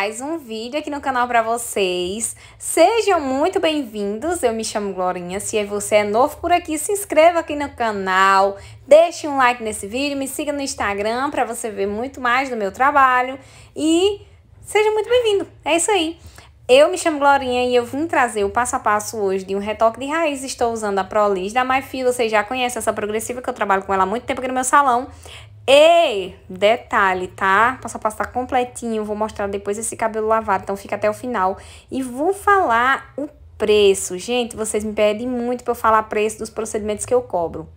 mais um vídeo aqui no canal para vocês. Sejam muito bem-vindos, eu me chamo Glorinha. Se é você é novo por aqui, se inscreva aqui no canal, deixe um like nesse vídeo, me siga no Instagram para você ver muito mais do meu trabalho e seja muito bem-vindo. É isso aí. Eu me chamo Glorinha e eu vim trazer o passo a passo hoje de um retoque de raiz. Estou usando a Prolis da MyFeel, vocês já conhecem essa progressiva que eu trabalho com ela há muito tempo aqui no meu salão. E detalhe, tá? Passo a passo tá completinho, vou mostrar depois esse cabelo lavado, então fica até o final. E vou falar o preço. Gente, vocês me pedem muito para eu falar preço dos procedimentos que eu cobro.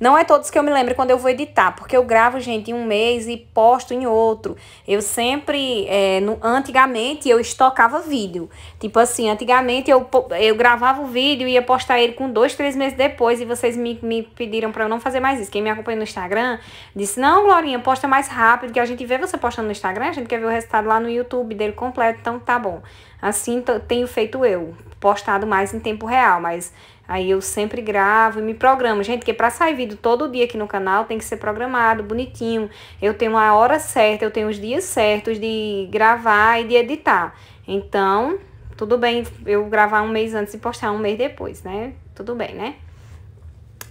Não é todos que eu me lembro quando eu vou editar, porque eu gravo, gente, em um mês e posto em outro. Eu sempre, é, no, antigamente, eu estocava vídeo. Tipo assim, antigamente eu, eu gravava o vídeo e ia postar ele com dois, três meses depois. E vocês me, me pediram para eu não fazer mais isso. Quem me acompanha no Instagram disse: Não, Glorinha, posta mais rápido, que a gente vê você postando no Instagram, a gente quer ver o resultado lá no YouTube dele completo. Então tá bom. Assim tenho feito eu, postado mais em tempo real, mas Aí eu sempre gravo e me programo. Gente, que para sair vídeo todo dia aqui no canal tem que ser programado, bonitinho. Eu tenho a hora certa, eu tenho os dias certos de gravar e de editar. Então, tudo bem eu gravar um mês antes e postar um mês depois, né? Tudo bem, né?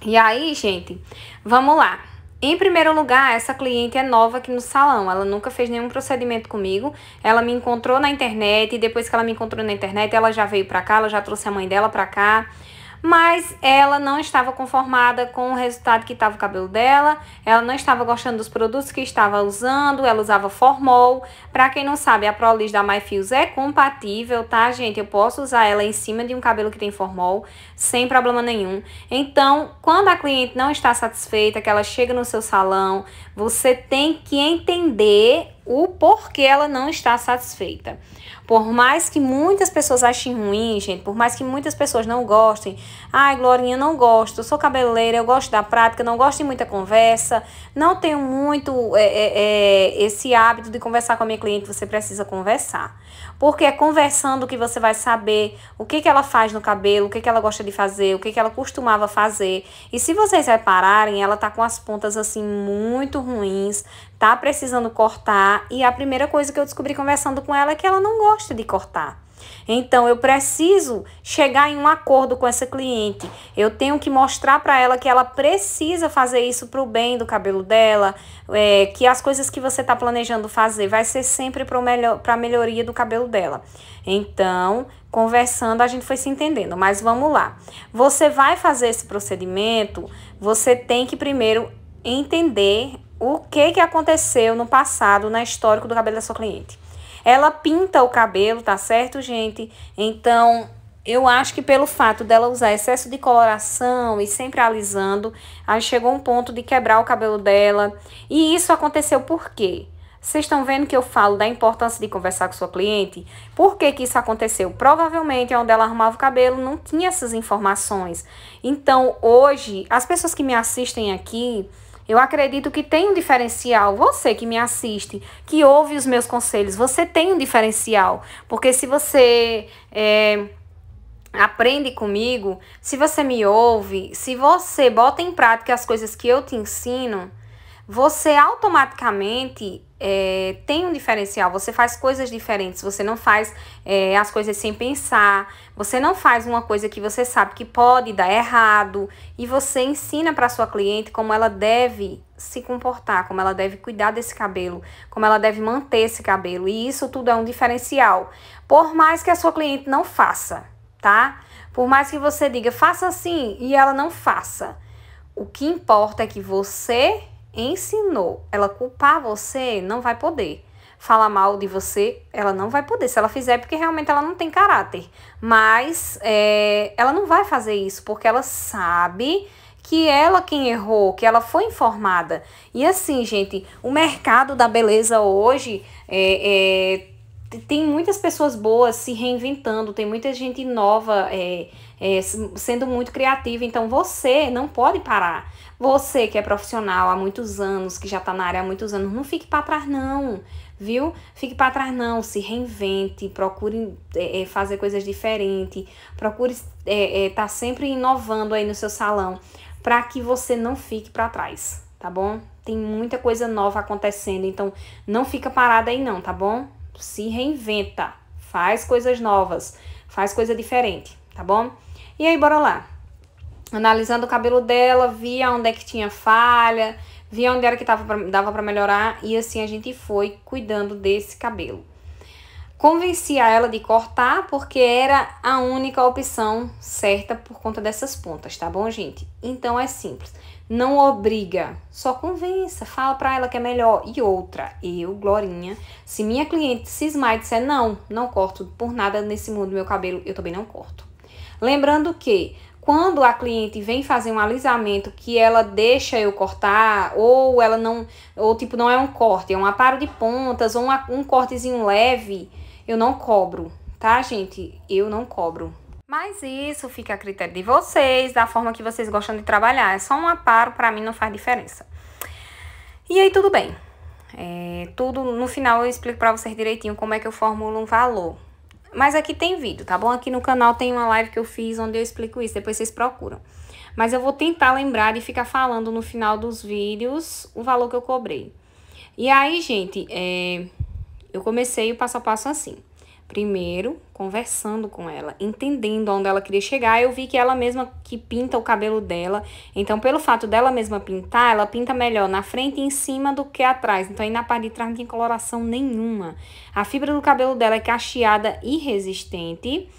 E aí, gente, vamos lá. Em primeiro lugar, essa cliente é nova aqui no salão, ela nunca fez nenhum procedimento comigo, ela me encontrou na internet e depois que ela me encontrou na internet, ela já veio pra cá, ela já trouxe a mãe dela pra cá, mas ela não estava conformada com o resultado que estava o cabelo dela, ela não estava gostando dos produtos que estava usando, ela usava Formol. Para quem não sabe, a Prolis da MyFills é compatível, tá, gente? Eu posso usar ela em cima de um cabelo que tem Formol, sem problema nenhum. Então, quando a cliente não está satisfeita, que ela chega no seu salão, você tem que entender o porquê ela não está satisfeita. Por mais que muitas pessoas achem ruim, gente, por mais que muitas pessoas não gostem, ai, Glorinha, não gosto, eu sou cabeleireira, eu gosto da prática, não gosto de muita conversa, não tenho muito é, é, é, esse hábito de conversar com a minha cliente, você precisa conversar. Porque é conversando que você vai saber o que, que ela faz no cabelo, o que, que ela gosta de fazer, o que, que ela costumava fazer. E se vocês repararem, ela tá com as pontas assim muito ruins, tá precisando cortar e a primeira coisa que eu descobri conversando com ela é que ela não gosta de cortar. Então eu preciso chegar em um acordo com essa cliente. Eu tenho que mostrar para ela que ela precisa fazer isso para o bem do cabelo dela, é, que as coisas que você está planejando fazer vai ser sempre para melhor, a melhoria do cabelo dela. Então, conversando, a gente foi se entendendo. Mas vamos lá. Você vai fazer esse procedimento, você tem que primeiro entender o que, que aconteceu no passado, na histórico do cabelo da sua cliente. Ela pinta o cabelo, tá certo, gente? Então, eu acho que pelo fato dela usar excesso de coloração e sempre alisando, aí chegou um ponto de quebrar o cabelo dela. E isso aconteceu por quê? Vocês estão vendo que eu falo da importância de conversar com sua cliente? Por que, que isso aconteceu? Provavelmente é onde ela arrumava o cabelo não tinha essas informações. Então, hoje, as pessoas que me assistem aqui, eu acredito que tem um diferencial. Você que me assiste, que ouve os meus conselhos, você tem um diferencial. Porque se você é, aprende comigo, se você me ouve, se você bota em prática as coisas que eu te ensino você automaticamente é, tem um diferencial. Você faz coisas diferentes, você não faz é, as coisas sem pensar, você não faz uma coisa que você sabe que pode dar errado e você ensina para sua cliente como ela deve se comportar, como ela deve cuidar desse cabelo, como ela deve manter esse cabelo. E isso tudo é um diferencial. Por mais que a sua cliente não faça, tá? Por mais que você diga faça assim e ela não faça. O que importa é que você ensinou ela culpar você, não vai poder. Falar mal de você, ela não vai poder. Se ela fizer, é porque realmente ela não tem caráter. Mas é, ela não vai fazer isso, porque ela sabe que ela quem errou, que ela foi informada. E assim, gente, o mercado da beleza hoje é, é tem muitas pessoas boas se reinventando, tem muita gente nova é, é, sendo muito criativa. Então você não pode parar. Você que é profissional há muitos anos, que já está na área há muitos anos, não fique para trás, não, viu? Fique para trás, não. Se reinvente, procure é, é fazer coisas diferentes, procure estar é, é, tá sempre inovando aí no seu salão, para que você não fique para trás, tá bom? Tem muita coisa nova acontecendo, então não fica parada aí, não, tá bom? se reinventa, faz coisas novas, faz coisa diferente, tá bom? E aí, bora lá. Analisando o cabelo dela, via onde é que tinha falha, via onde era que tava pra, dava para melhorar e assim a gente foi cuidando desse cabelo. Convenci a ela de cortar porque era a única opção certa por conta dessas pontas, tá bom, gente? Então é simples. Não obriga, só convença, fala para ela que é melhor. E outra, eu, Glorinha, se minha cliente cismar e disser não, não corto por nada nesse mundo meu cabelo, eu também não corto. Lembrando que quando a cliente vem fazer um alisamento que ela deixa eu cortar, ou ela não, ou tipo, não é um corte, é um aparo de pontas, ou um, um cortezinho leve, eu não cobro, tá, gente? Eu não cobro. Mas isso fica a critério de vocês, da forma que vocês gostam de trabalhar. É só um aparo, para mim não faz diferença. E aí, tudo bem. É, tudo no final eu explico para vocês direitinho como é que eu formulo um valor. Mas aqui tem vídeo, tá bom? Aqui no canal tem uma live que eu fiz onde eu explico isso, depois vocês procuram. Mas eu vou tentar lembrar de ficar falando no final dos vídeos o valor que eu cobrei. E aí, gente, é, eu comecei o passo a passo assim primeiro conversando com ela, entendendo onde ela queria chegar. Eu vi que ela mesma que pinta o cabelo dela. Então, pelo fato dela mesma pintar, ela pinta melhor na frente e em cima do que atrás. Então, aí na parte de trás não tem coloração nenhuma. A fibra do cabelo dela é cacheada e resistente.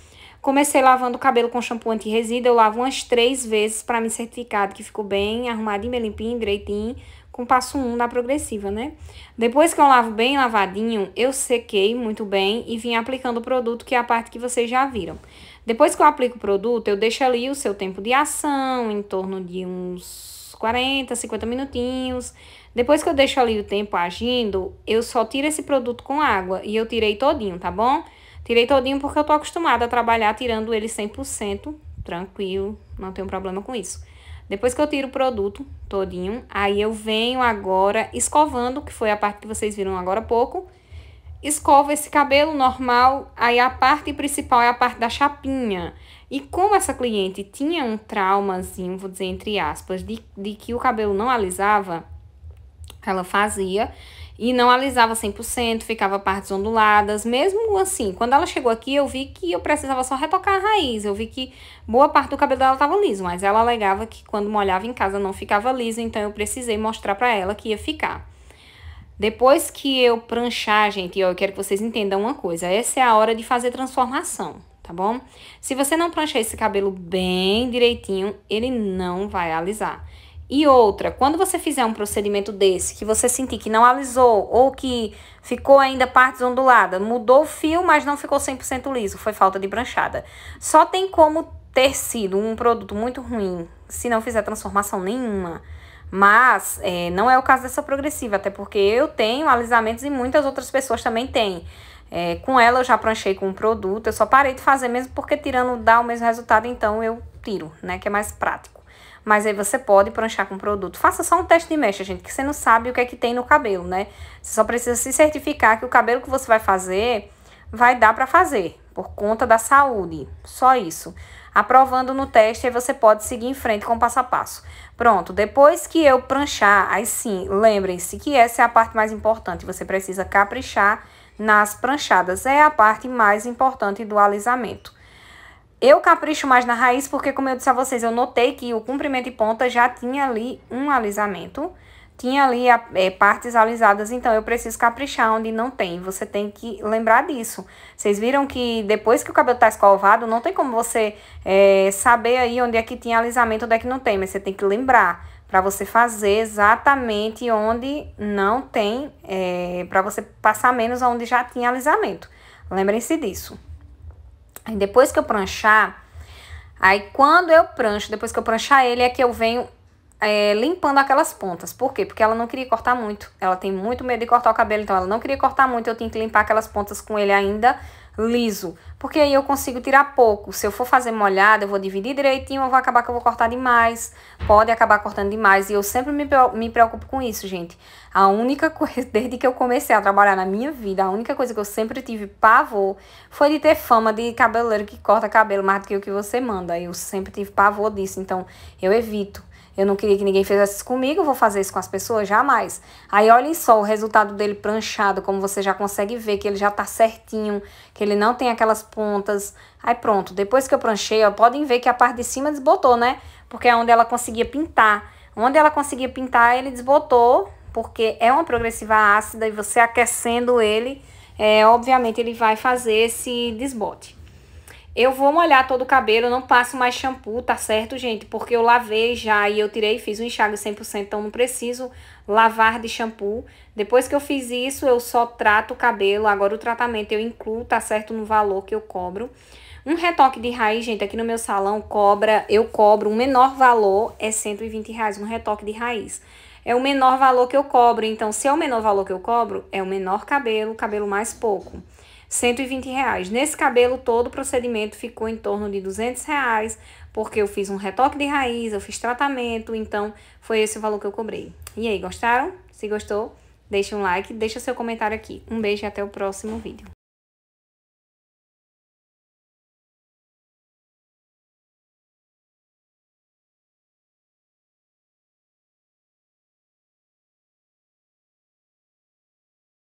Comecei lavando o cabelo com shampoo anti-resíduo. Eu lavo umas três vezes para me certificar de que ficou bem arrumadinho, bem limpinho, direitinho com passo 1 um da progressiva, né? Depois que eu lavo bem lavadinho, eu sequei muito bem e vim aplicando o produto, que é a parte que vocês já viram. Depois que eu aplico o produto, eu deixo ali o seu tempo de ação, em torno de uns 40, 50 minutinhos. Depois que eu deixo ali o tempo agindo, eu só tiro esse produto com água e eu tirei todinho, tá bom? Tirei todinho porque eu tô acostumada a trabalhar tirando ele 100%, tranquilo, não tenho problema com isso. Depois que eu tiro o produto todinho, aí eu venho agora escovando, que foi a parte que vocês viram agora há pouco. Escovo esse cabelo normal, aí a parte principal é a parte da chapinha. E como essa cliente tinha um traumazinho, vou dizer entre aspas, de, de que o cabelo não alisava, ela fazia e não alisava 100%, ficava partes onduladas. Mesmo assim, quando ela chegou aqui, eu vi que eu precisava só retocar a raiz. Eu vi que boa parte do cabelo dela estava liso, mas ela alegava que quando molhava em casa não ficava liso, então eu precisei mostrar para ela que ia ficar. Depois que eu pranchar, gente, eu quero que vocês entendam uma coisa. Essa é a hora de fazer transformação, tá bom? Se você não pranchar esse cabelo bem direitinho, ele não vai alisar. E outra, quando você fizer um procedimento desse, que você sentir que não alisou ou que ficou ainda partes onduladas, mudou o fio, mas não ficou 100% liso, foi falta de branchada. Só tem como ter sido um produto muito ruim se não fizer transformação nenhuma. Mas é, não é o caso dessa progressiva, até porque eu tenho alisamentos e muitas outras pessoas também têm. É, com ela eu já pranchei com o produto, eu só parei de fazer mesmo porque tirando dá o mesmo resultado, então eu tiro, né? Que é mais prático. Mas aí você pode pranchar com o produto. Faça só um teste de mecha, gente, que você não sabe o que é que tem no cabelo, né? Você só precisa se certificar que o cabelo que você vai fazer vai dar para fazer, por conta da saúde. Só isso. Aprovando no teste, aí você pode seguir em frente com o passo a passo. Pronto, depois que eu pranchar, aí sim, lembrem-se que essa é a parte mais importante. Você precisa caprichar nas pranchadas. É a parte mais importante do alisamento. Eu capricho mais na raiz porque, como eu disse a vocês, eu notei que o comprimento e ponta já tinha ali um alisamento. Tinha ali a, é, partes alisadas, então eu preciso caprichar onde não tem. Você tem que lembrar disso. Vocês viram que depois que o cabelo tá escovado, não tem como você é, saber aí onde é que tinha alisamento, onde é que não tem. Mas você tem que lembrar para você fazer exatamente onde não tem, é, para você passar menos onde já tinha alisamento. Lembrem-se disso. Aí depois que eu pranchar, aí quando eu prancho, depois que eu pranchar ele, é que eu venho é, limpando aquelas pontas. Por quê? Porque ela não queria cortar muito. Ela tem muito medo de cortar o cabelo, então ela não queria cortar muito. Eu tenho que limpar aquelas pontas com ele ainda liso. Porque aí eu consigo tirar pouco. Se eu for fazer molhada, eu vou dividir direitinho, eu vou acabar que eu vou cortar demais. Pode acabar cortando demais. E eu sempre me, me preocupo com isso, gente. A única coisa, desde que eu comecei a trabalhar na minha vida, a única coisa que eu sempre tive pavor foi de ter fama de cabeleireiro que corta cabelo mais do que o que você manda. Eu sempre tive pavor disso, então eu evito. Eu não queria que ninguém fizesse isso comigo, eu vou fazer isso com as pessoas? Jamais. Aí olhem só o resultado dele pranchado, como você já consegue ver, que ele já tá certinho, que ele não tem aquelas pontas. Aí pronto, depois que eu pranchei, ó, podem ver que a parte de cima desbotou, né? Porque é onde ela conseguia pintar. Onde ela conseguia pintar, ele desbotou, porque é uma progressiva ácida e você aquecendo ele, é, obviamente ele vai fazer esse desbote. Eu vou molhar todo o cabelo, não passo mais shampoo, tá certo, gente? Porque eu lavei já e eu tirei e fiz um enxágue 100%, então não preciso lavar de shampoo. Depois que eu fiz isso, eu só trato o cabelo. Agora o tratamento eu incluo, tá certo, no valor que eu cobro. Um retoque de raiz, gente, aqui no meu salão cobra, eu cobro, o menor valor é 120 reais, um retoque de raiz. É o menor valor que eu cobro, então se é o menor valor que eu cobro, é o menor cabelo, cabelo mais pouco. 120 reais. Nesse cabelo todo o procedimento ficou em torno de 200 reais, porque eu fiz um retoque de raiz, eu fiz tratamento, então foi esse o valor que eu cobrei. E aí, gostaram? Se gostou, deixa um like, deixa seu comentário aqui. Um beijo e até o próximo vídeo.